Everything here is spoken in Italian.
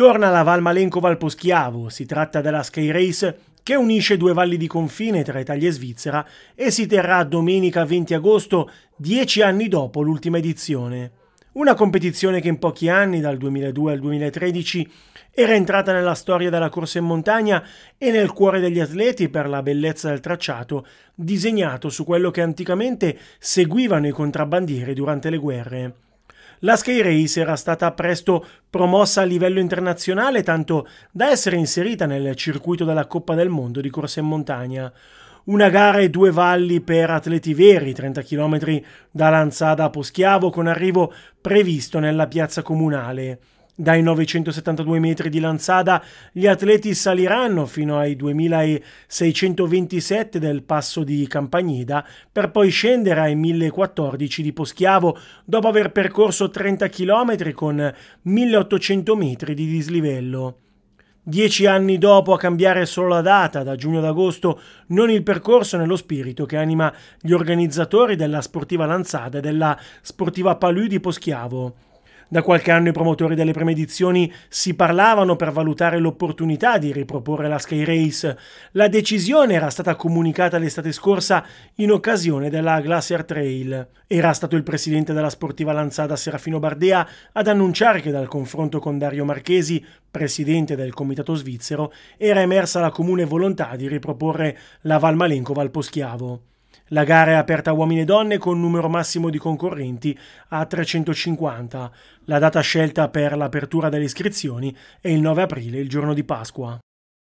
Torna la Val Malenco Valposchiavo, si tratta della Sky Race che unisce due valli di confine tra Italia e Svizzera e si terrà domenica 20 agosto, dieci anni dopo l'ultima edizione. Una competizione che in pochi anni, dal 2002 al 2013, era entrata nella storia della corsa in montagna e nel cuore degli atleti per la bellezza del tracciato, disegnato su quello che anticamente seguivano i contrabbandieri durante le guerre. La Sky Race era stata presto promossa a livello internazionale, tanto da essere inserita nel circuito della Coppa del Mondo di corsa in montagna. Una gara e due valli per atleti veri, 30 km da Lanzada a Poschiavo, con arrivo previsto nella piazza comunale. Dai 972 metri di lanzada gli atleti saliranno fino ai 2627 del passo di Campagnida per poi scendere ai 1014 di Poschiavo dopo aver percorso 30 km con 1800 metri di dislivello. Dieci anni dopo a cambiare solo la data, da giugno ad agosto, non il percorso nello spirito che anima gli organizzatori della Sportiva Lanzada e della Sportiva Palù di Poschiavo. Da qualche anno i promotori delle prime edizioni si parlavano per valutare l'opportunità di riproporre la Sky Race. La decisione era stata comunicata l'estate scorsa in occasione della Glacier Trail. Era stato il presidente della sportiva Lanzada Serafino Bardea ad annunciare che dal confronto con Dario Marchesi, presidente del comitato svizzero, era emersa la comune volontà di riproporre la Valmalenco Valposchiavo. La gara è aperta a uomini e donne con numero massimo di concorrenti a 350. La data scelta per l'apertura delle iscrizioni è il 9 aprile, il giorno di Pasqua.